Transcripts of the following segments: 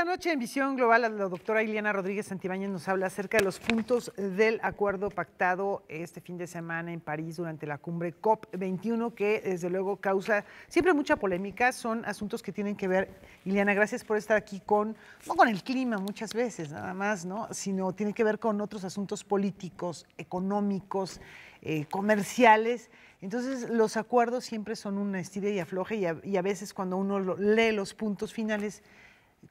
Esta noche en Visión Global la doctora Iliana Rodríguez Santibáñez nos habla acerca de los puntos del acuerdo pactado este fin de semana en París durante la cumbre COP21 que desde luego causa siempre mucha polémica. Son asuntos que tienen que ver, Iliana, gracias por estar aquí con, no con el clima muchas veces nada más, ¿no? sino tiene que ver con otros asuntos políticos, económicos, eh, comerciales. Entonces, los acuerdos siempre son una estira y afloje y a, veces cuando uno lee los puntos finales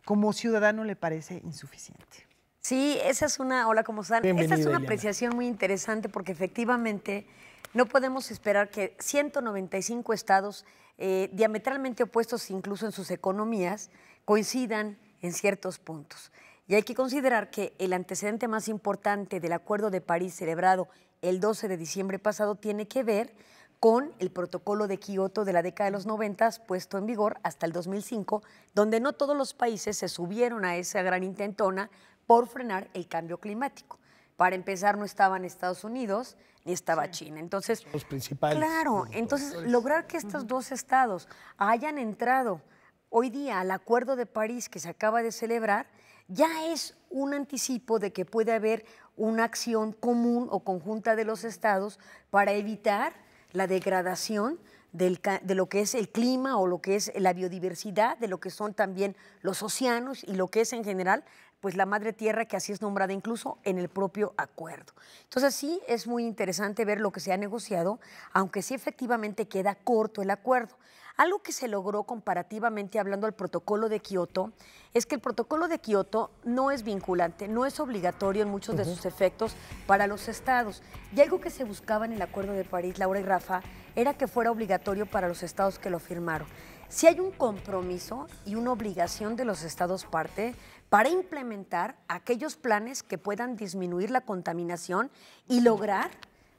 como ciudadano le parece insuficiente. Sí, esa es una, hola, ¿cómo están? es una apreciación muy interesante porque efectivamente no podemos esperar que 195 estados eh, diametralmente opuestos incluso en sus economías coincidan en ciertos puntos. Y hay que considerar que el antecedente más importante del Acuerdo de París celebrado el 12 de diciembre pasado tiene que ver con el protocolo de Kioto de la década de los 90, puesto en vigor hasta el 2005, donde no todos los países se subieron a esa gran intentona por frenar el cambio climático. Para empezar, no estaban Estados Unidos ni estaba China. Entonces, los principales. Claro, entonces lograr que estos dos estados hayan entrado hoy día al Acuerdo de París que se acaba de celebrar, ya es un anticipo de que puede haber una acción común o conjunta de los estados para evitar la degradación de lo que es el clima o lo que es la biodiversidad, de lo que son también los océanos y lo que es en general pues la madre tierra que así es nombrada incluso en el propio acuerdo. Entonces sí es muy interesante ver lo que se ha negociado, aunque sí efectivamente queda corto el acuerdo. Algo que se logró comparativamente hablando al protocolo de Kioto es que el protocolo de Kioto no es vinculante, no es obligatorio en muchos de sus efectos para los estados. Y algo que se buscaba en el acuerdo de París, Laura y Rafa, era que fuera obligatorio para los estados que lo firmaron si hay un compromiso y una obligación de los estados parte para implementar aquellos planes que puedan disminuir la contaminación y lograr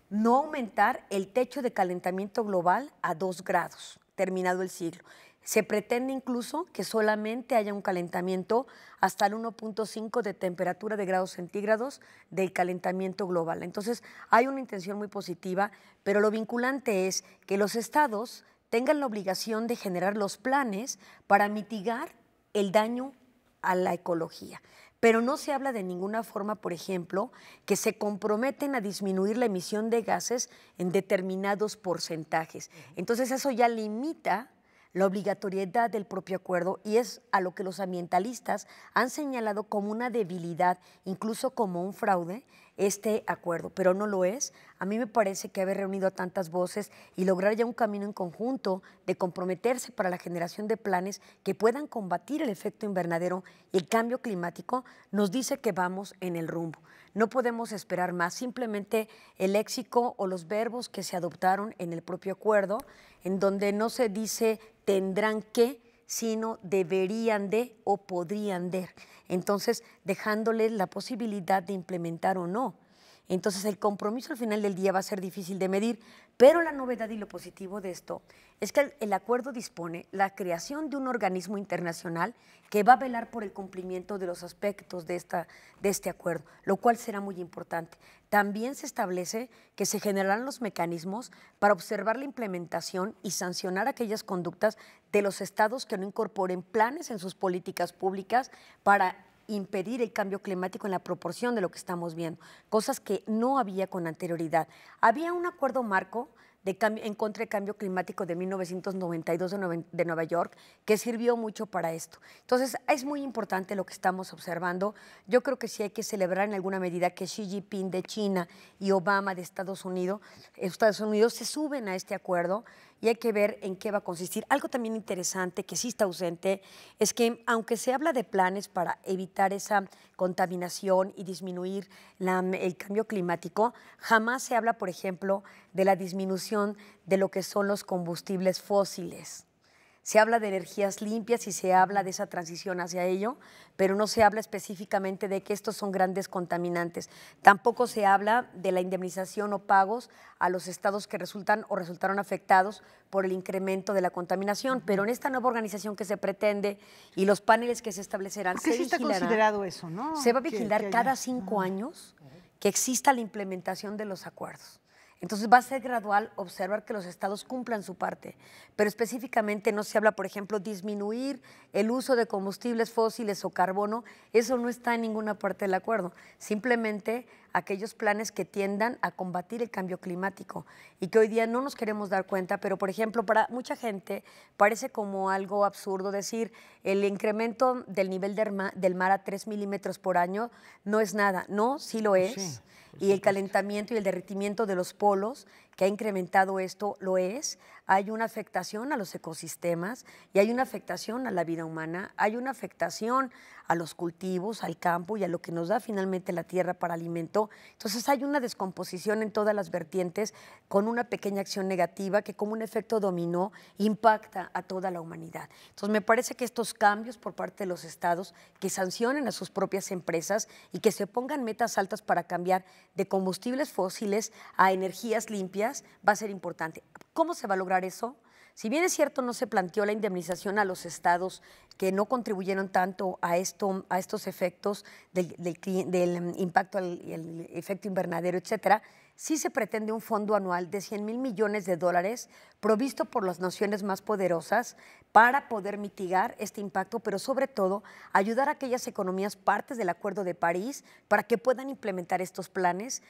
no aumentar el techo de calentamiento global a 2 grados, terminado el siglo. Se pretende incluso que solamente haya un calentamiento hasta el 1.5 de temperatura de grados centígrados del calentamiento global. Entonces, hay una intención muy positiva, pero lo vinculante es que los estados tengan la obligación de generar los planes para mitigar el daño a la ecología. Pero no se habla de ninguna forma, por ejemplo, que se comprometen a disminuir la emisión de gases en determinados porcentajes. Entonces eso ya limita la obligatoriedad del propio acuerdo y es a lo que los ambientalistas han señalado como una debilidad, incluso como un fraude este acuerdo, pero no lo es. A mí me parece que haber reunido a tantas voces y lograr ya un camino en conjunto de comprometerse para la generación de planes que puedan combatir el efecto invernadero y el cambio climático nos dice que vamos en el rumbo. No podemos esperar más, simplemente el léxico o los verbos que se adoptaron en el propio acuerdo, en donde no se dice tendrán que, sino deberían de o podrían de. Entonces, dejándoles la posibilidad de implementar o no entonces el compromiso al final del día va a ser difícil de medir, pero la novedad y lo positivo de esto es que el acuerdo dispone la creación de un organismo internacional que va a velar por el cumplimiento de los aspectos de, esta, de este acuerdo, lo cual será muy importante. También se establece que se generarán los mecanismos para observar la implementación y sancionar aquellas conductas de los estados que no incorporen planes en sus políticas públicas para impedir el cambio climático en la proporción de lo que estamos viendo, cosas que no había con anterioridad. Había un acuerdo marco de en contra del cambio climático de 1992 de, de, Nueva York, que sirvió mucho para esto. Entonces, es muy importante lo que estamos observando. Yo creo que sí hay que celebrar en alguna medida que Xi Jinping de China y Obama de Estados Unidos, Estados Unidos se suben a este acuerdo y hay que ver en qué va a consistir. Algo también interesante que sí está ausente es que aunque se habla de planes para evitar esa contaminación y disminuir el cambio climático, jamás se habla, por ejemplo, de la disminución de lo que son los combustibles fósiles. Se habla de energías limpias y se habla de esa transición hacia ello, pero no se habla específicamente de que estos son grandes contaminantes. Tampoco se habla de la indemnización o pagos a los estados que resultan o resultaron afectados por el incremento de la contaminación. Pero en esta nueva organización que se pretende y los paneles que se establecerán, se, eso, ¿no? Se va a vigilar cada cinco años que exista la implementación de los acuerdos. Entonces va a ser gradual observar que los estados cumplan su parte, pero específicamente no se habla, por ejemplo, disminuir el uso de combustibles fósiles o carbono, eso no está en ninguna parte del acuerdo, simplemente aquellos planes que tiendan a combatir el cambio climático y que hoy día no nos queremos dar cuenta, pero por ejemplo, para mucha gente parece como algo absurdo decir el incremento del nivel del mar a 3 milímetros por año no es nada, no, sí lo pues es y el calentamiento y el derretimiento de los polos que ha incrementado esto, lo es. Hay una afectación a los ecosistemas y hay una afectación a la vida humana, hay una afectación a los cultivos, al campo y a lo que nos da finalmente la tierra para alimento. Entonces hay una descomposición en todas las vertientes con una pequeña acción negativa que como un efecto dominó impacta a toda la humanidad. Entonces me parece que estos cambios por parte de los estados que sancionen a sus propias empresas y que se pongan metas altas para cambiar de combustibles fósiles a energías limpias, va a ser importante. ¿Cómo se va a lograr eso? Si bien es cierto, no se planteó la indemnización a los estados que no contribuyeron tanto a, esto, a estos efectos del, mm, impacto, el efecto invernadero, etcétera, sí se pretende un fondo anual de 100 mil millones de dólares provisto por las naciones más poderosas para poder mitigar este impacto, pero sobre todo ayudar a aquellas economías partes del Acuerdo de París para que puedan implementar estos planes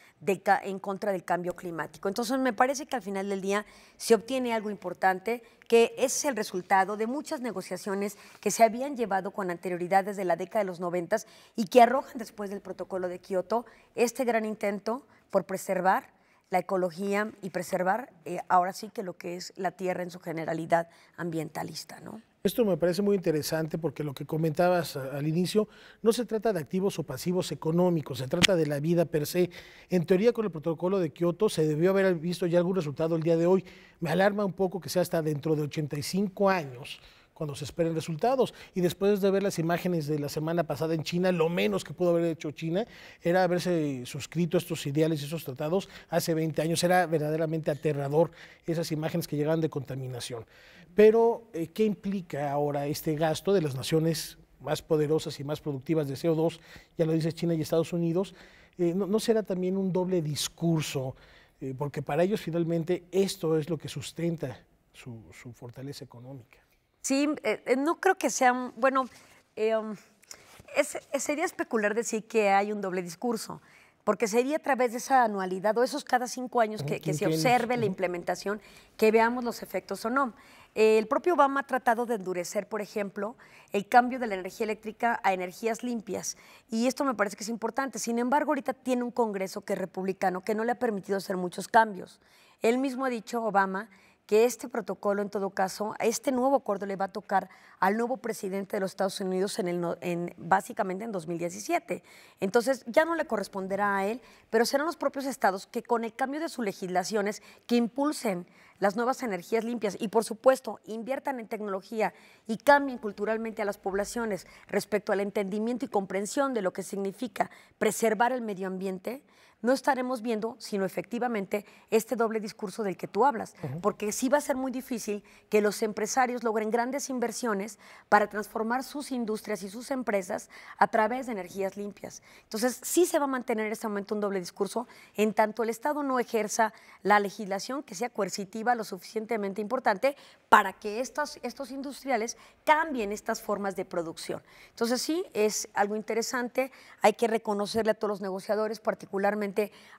en contra del cambio climático. Entonces me parece que al final del día se obtiene algo importante que es el resultado de muchas negociaciones que se habían llevado con anterioridad desde la década de los 90 y que arrojan después del protocolo de Kioto este gran intento por preservar la ecología y preservar eh, ahora sí que lo que es la tierra en su generalidad ambientalista, ¿no? Esto me parece muy interesante porque lo que comentabas al inicio, no se trata de activos o pasivos económicos, se trata de la vida per se. En teoría, con el protocolo de Kioto se debió haber visto ya algún resultado el día de hoy. Me alarma un poco que sea hasta dentro de 85 años cuando se esperen resultados. Y después de ver las imágenes de la semana pasada en China, lo menos que pudo haber hecho China era haberse suscrito estos ideales y esos tratados hace 20 años. Era verdaderamente aterrador esas imágenes que llegaban de contaminación. Pero, eh, ¿qué implica ahora este gasto de las naciones más poderosas y más productivas de CO2? Ya lo dice China y Estados Unidos. Eh, ¿no, será también un doble discurso? Eh, porque para ellos finalmente esto es lo que sustenta su fortaleza económica. Sí, eh, eh, no creo que sean, bueno, em, sería especular decir que hay un doble discurso, porque sería a través de esa anualidad o esos cada cinco años que, que se observe la implementación, que veamos los efectos o no. El propio Obama ha tratado de endurecer, por ejemplo, el cambio de la energía eléctrica a energías limpias. Y esto me parece que es importante. Sin embargo, ahorita tiene un Congreso que es republicano, que no le ha permitido hacer muchos cambios. Él mismo ha dicho, Obama, que este protocolo, en todo caso, este nuevo acuerdo le va a tocar al nuevo presidente de los Estados Unidos en el, en, básicamente en 2017. Entonces ya no le corresponderá a él, pero serán los propios estados que con el cambio de sus legislaciones que impulsen las nuevas energías limpias y, por supuesto, inviertan en tecnología y cambien culturalmente a las poblaciones respecto al entendimiento y comprensión de lo que significa preservar el medio ambiente, no estaremos viendo sino efectivamente este doble discurso del que tú hablas, porque sí va a ser muy difícil que los empresarios logren grandes inversiones para transformar sus industrias y sus empresas a través de energías limpias. Entonces, sí se va a mantener en este momento un doble discurso en tanto el Estado no ejerza la legislación que sea coercitiva lo suficientemente importante para que estos, estos industriales cambien estas formas de producción. Entonces, sí, es algo interesante, hay que reconocerle a todos los negociadores, particularmente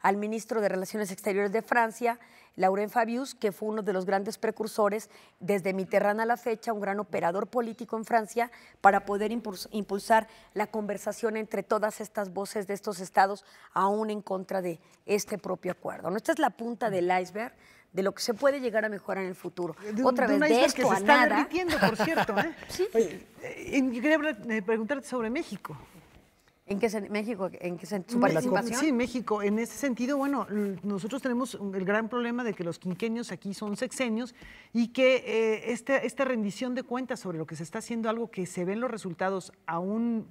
al ministro de Relaciones Exteriores de Francia, Laurent Fabius, que fue uno de los grandes precursores desde Mitterrand a la fecha, un gran operador político en Francia, para poder impulsar la conversación entre todas estas voces de estos estados, aún en contra de este propio acuerdo. ¿No? Esta es la punta del iceberg de lo que se puede llegar a mejorar en el futuro. Otra vez, de esto que se a está nada. por cierto. quería ¿eh? eh, eh, preguntarte sobre México. ¿En qué México? ¿En qué su participación? Sí, México. En ese sentido, bueno, nosotros tenemos el gran problema de que los quinquenios aquí son sexenios y que eh, esta, esta, rendición de cuentas sobre lo que se está haciendo, algo que se ven los resultados a un,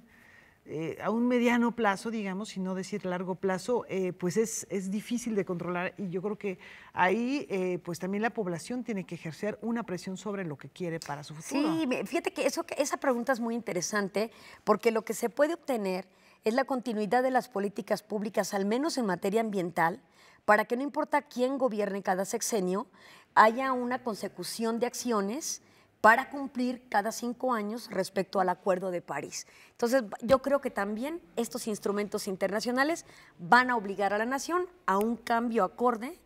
eh, a un mediano plazo, digamos, y no decir largo plazo, eh, pues es, es, difícil de controlar y yo creo que ahí pues también la población tiene que ejercer una presión sobre lo que quiere para su futuro. Sí, fíjate que eso, esa pregunta es muy interesante porque lo que se puede obtener es la continuidad de las políticas públicas, al menos en materia ambiental, para que no importa quién gobierne cada sexenio, haya una consecución de acciones para cumplir cada cinco años respecto al Acuerdo de París. Entonces, yo creo que también estos instrumentos internacionales van a obligar a la nación a un cambio acorde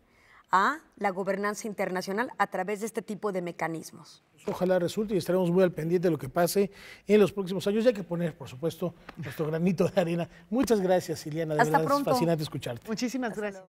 a la gobernanza internacional a través de este tipo de mecanismos. Ojalá resulte y estaremos muy al pendiente de lo que pase en los próximos años. Ya hay que poner, por supuesto, nuestro granito de arena. Muchas gracias, Ileana. De Hasta pronto. Es fascinante escucharte. Muchísimas gracias.